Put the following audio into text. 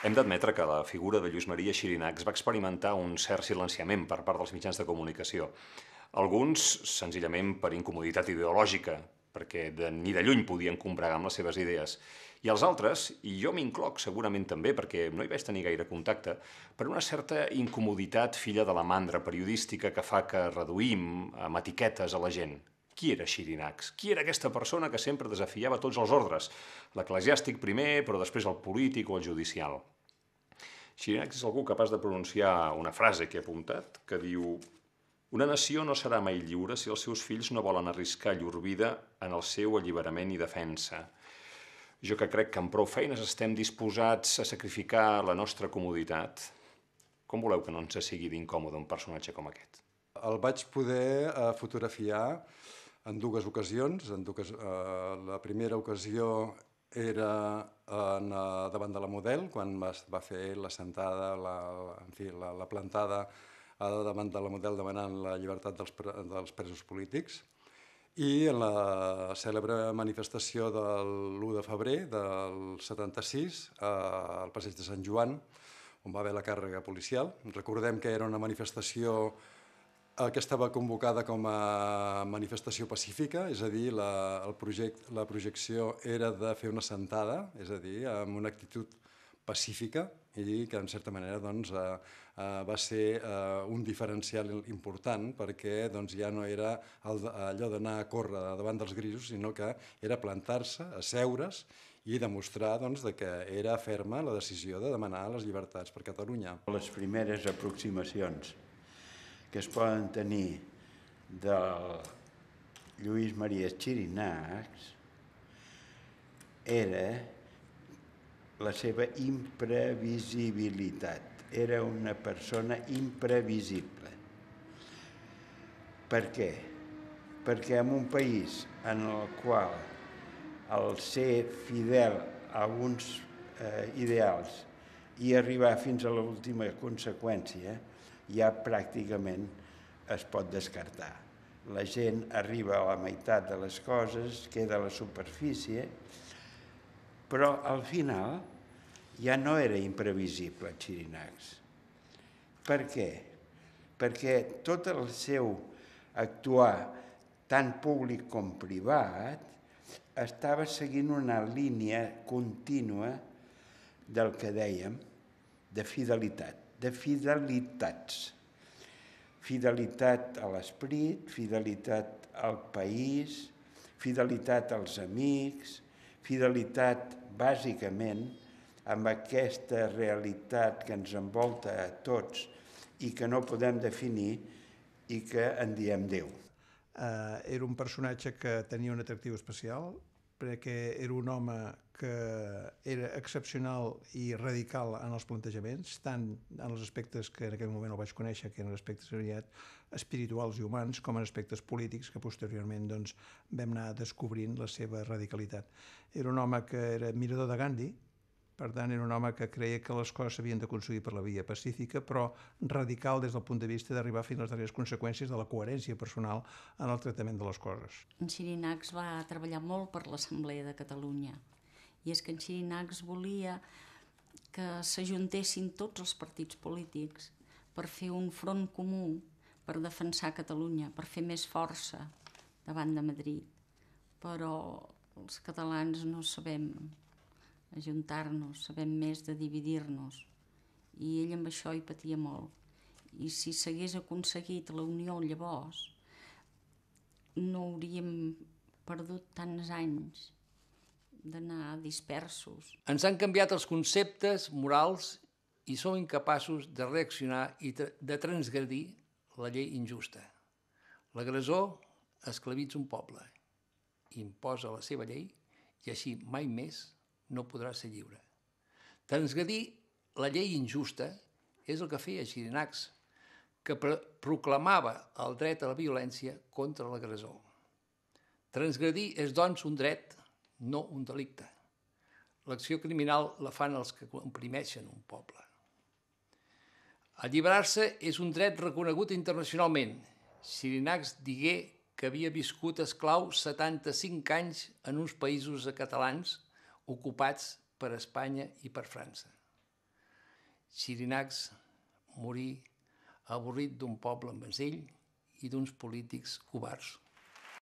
Hem d'admetre que la figura de Lluís Maria Xirinacs va experimentar un cert silenciament per part dels mitjans de comunicació. Alguns, senzillament per incomoditat ideològica, perquè de, ni de lluny podien combregar amb les seves idees. I els altres, i jo m'incloc segurament també, perquè no hi vaig tenir gaire contacte, per una certa incomoditat filla de la mandra periodística que fa que reduïm amb etiquetes a la gent, qui era Xirinax? Qui era aquesta persona que sempre desafiava tots els ordres? L'eclesiàstic primer, però després el polític o el judicial. Xirinax és algú capaç de pronunciar una frase que he apuntat, que diu «Una nació no serà mai lliure si els seus fills no volen arriscar llur vida en el seu alliberament i defensa. Jo que crec que amb prou feines estem disposats a sacrificar la nostra comoditat, com voleu que no ens sigui d'incòmode un personatge com aquest?» El vaig poder eh, fotografiar en dues ocasions. En dues, eh, la primera ocasió era en, eh, davant de la Model, quan es va fer la sentada, la, en fi, la, la plantada eh, davant de la Model demanant la llibertat dels, dels presos polítics. I en la cèlebre manifestació de l'1 de febrer del 76 eh, al passeig de Sant Joan, on va haver la càrrega policial. Recordem que era una manifestació que estava convocada com a manifestació pacífica, és a dir, la, el project, la projecció era de fer una sentada, és a dir, amb una actitud pacífica i que en certa manera doncs, eh, eh, va ser eh, un diferencial important perquè doncs, ja no era el, allò d'anar a córrer davant dels grisos, sinó que era plantar-se, asseure's i demostrar doncs, de que era ferma la decisió de demanar les llibertats per Catalunya. Les primeres aproximacions que es poden tenir del Lluís Maria Xirinax era la seva imprevisibilitat. Era una persona imprevisible. Per què? Perquè en un país en el qual el ser fidel a uns eh, ideals i arribar fins a l'última conseqüència, eh, ja pràcticament es pot descartar. La gent arriba a la meitat de les coses, queda a la superfície, però al final ja no era imprevisible Xirinax. Per què? Perquè tot el seu actuar, tant públic com privat, estava seguint una línia contínua del que dèiem de fidelitat de fidelitats. Fidelitat a l'esperit, fidelitat al país, fidelitat als amics, fidelitat bàsicament amb aquesta realitat que ens envolta a tots i que no podem definir i que en diem Déu. Uh, era un personatge que tenia un atractiu especial? perquè era un home que era excepcional i radical en els plantejaments, tant en els aspectes que en aquell moment el vaig conèixer, que eren aspectes aviat espirituals i humans, com en aspectes polítics, que posteriorment doncs, vam anar descobrint la seva radicalitat. Era un home que era admirador de Gandhi, per tant, era un home que creia que les coses s'havien d'aconseguir per la via pacífica, però radical des del punt de vista d'arribar fins a les darreres conseqüències de la coherència personal en el tractament de les coses. En Xirinacs va treballar molt per l'Assemblea de Catalunya i és que en Xirinacs volia que s'ajuntessin tots els partits polítics per fer un front comú per defensar Catalunya, per fer més força davant de Madrid. Però els catalans no sabem ajuntar-nos, sabem més de dividir-nos. I ell amb això hi patia molt. I si s'hagués aconseguit la unió llavors, no hauríem perdut tants anys d'anar dispersos. Ens han canviat els conceptes morals i som incapaços de reaccionar i de transgredir la llei injusta. L'agressor esclavitza un poble, imposa la seva llei i així mai més no podrà ser lliure. Transgredir la llei injusta és el que feia Xirinacs, que proclamava el dret a la violència contra l'agressor. Transgredir és, doncs, un dret, no un delicte. L'acció criminal la fan els que comprimeixen un poble. Alliberar-se és un dret reconegut internacionalment. Sirinax digué que havia viscut esclau 75 anys en uns països catalans ocupats per Espanya i per França. Xirinacs morí avorrit d'un poble mesell i d'uns polítics covards.